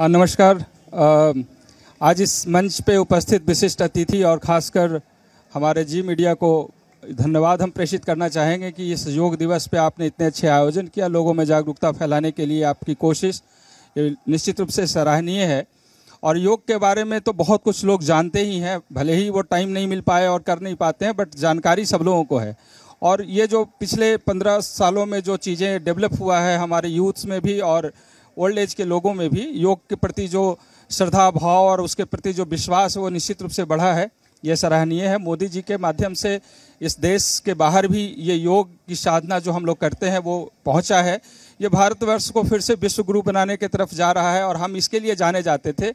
नमस्कार आज इस मंच पे उपस्थित विशिष्ट अतिथि और खासकर हमारे जी मीडिया को धन्यवाद हम प्रेषित करना चाहेंगे कि इस योग दिवस पे आपने इतने अच्छे आयोजन किया लोगों में जागरूकता फैलाने के लिए आपकी कोशिश निश्चित रूप से सराहनीय है और योग के बारे में तो बहुत कुछ लोग जानते ही हैं भले ही वो टाइम नहीं मिल पाए और कर नहीं पाते हैं बट जानकारी सब लोगों को है और ये जो पिछले पंद्रह सालों में जो चीज़ें डेवलप हुआ है हमारे यूथ्स में भी और ओल्ड एज के लोगों में भी योग के प्रति जो श्रद्धा भाव और उसके प्रति जो विश्वास है वो निश्चित रूप से बढ़ा है ये सराहनीय है मोदी जी के माध्यम से इस देश के बाहर भी ये योग की साधना जो हम लोग करते हैं वो पहुंचा है ये भारतवर्ष को फिर से विश्व गुरु बनाने की तरफ जा रहा है और हम इसके लिए जाने जाते थे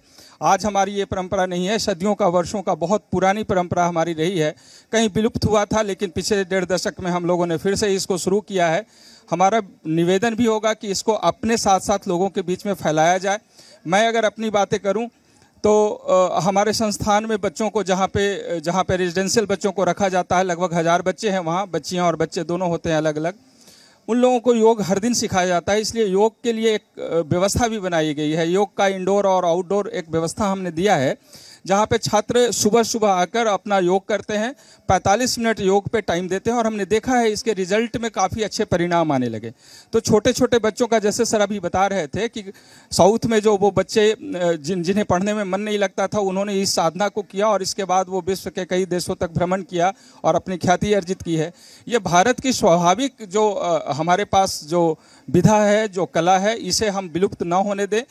आज हमारी ये परंपरा नहीं है सदियों का वर्षों का बहुत पुरानी परंपरा हमारी रही है कहीं विलुप्त हुआ था लेकिन पिछले डेढ़ दशक में हम लोगों ने फिर से इसको शुरू किया है हमारा निवेदन भी होगा कि इसको अपने साथ साथ लोगों के बीच में फैलाया जाए मैं अगर अपनी बातें करूं तो आ, हमारे संस्थान में बच्चों को जहाँ पे जहाँ पे रेजिडेंशियल बच्चों को रखा जाता है लगभग हज़ार बच्चे हैं वहाँ बच्चियाँ और बच्चे दोनों होते हैं अलग अलग उन लोगों को योग हर दिन सिखाया जाता है इसलिए योग के लिए एक व्यवस्था भी बनाई गई है योग का इंडोर और आउटडोर एक व्यवस्था हमने दिया है जहाँ पे छात्र सुबह सुबह आकर अपना योग करते हैं 45 मिनट योग पे टाइम देते हैं और हमने देखा है इसके रिजल्ट में काफ़ी अच्छे परिणाम आने लगे तो छोटे छोटे बच्चों का जैसे सर अभी बता रहे थे कि साउथ में जो वो बच्चे जिन जिन्हें पढ़ने में मन नहीं लगता था उन्होंने इस साधना को किया और इसके बाद वो विश्व के कई देशों तक भ्रमण किया और अपनी ख्याति अर्जित की है ये भारत की स्वाभाविक जो हमारे पास जो विधा है जो कला है इसे हम विलुप्त ना होने दें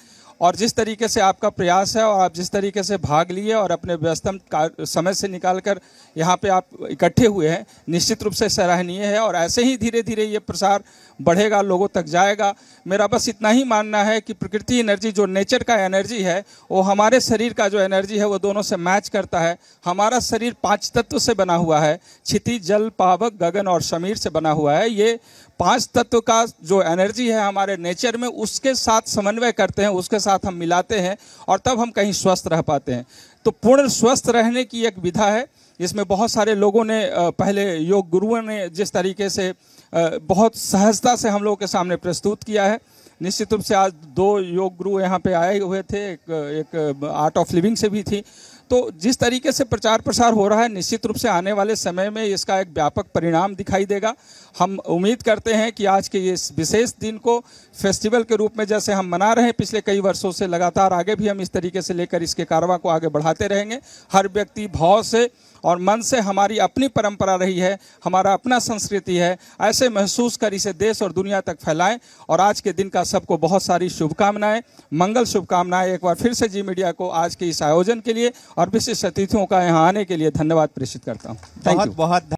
और जिस तरीके से आपका प्रयास है और आप जिस तरीके से भाग लिए और अपने व्यस्तम समय से निकाल कर यहाँ पे आप इकट्ठे हुए हैं निश्चित रूप से सराहनीय है और ऐसे ही धीरे धीरे ये प्रसार बढ़ेगा लोगों तक जाएगा मेरा बस इतना ही मानना है कि प्रकृति एनर्जी जो नेचर का एनर्जी है वो हमारे शरीर का जो एनर्जी है वो दोनों से मैच करता है हमारा शरीर पाँच तत्व से बना हुआ है क्षिति जल पावक गगन और शमीर से बना हुआ है ये पांच तत्व का जो एनर्जी है हमारे नेचर में उसके साथ समन्वय करते हैं उसके साथ साथ हम मिलाते हैं और तब हम कहीं स्वस्थ रह पाते हैं तो पूर्ण स्वस्थ रहने की एक विधा है इसमें बहुत सारे लोगों ने पहले योग गुरुओं ने जिस तरीके से बहुत सहजता से हम लोगों के सामने प्रस्तुत किया है निश्चित रूप से आज दो योग गुरु यहाँ पे आए हुए थे एक, एक आर्ट ऑफ लिविंग से भी थी तो जिस तरीके से प्रचार प्रसार हो रहा है निश्चित रूप से आने वाले समय में इसका एक व्यापक परिणाम दिखाई देगा हम उम्मीद करते हैं कि आज के इस विशेष दिन को फेस्टिवल के रूप में जैसे हम मना रहे हैं पिछले कई वर्षों से लगातार आगे भी हम इस तरीके से लेकर इसके कारवा को आगे बढ़ाते रहेंगे हर व्यक्ति भाव से और मन से हमारी अपनी परंपरा रही है हमारा अपना संस्कृति है ऐसे महसूस कर इसे देश और दुनिया तक फैलाएं और आज के दिन का सबको बहुत सारी शुभकामनाएं मंगल शुभकामनाएं एक बार फिर से जी मीडिया को आज के इस आयोजन के लिए और विशिष्ट अतिथियों का यहाँ आने के लिए धन्यवाद प्रेषित करता हूँ थैंक बहुत बहुत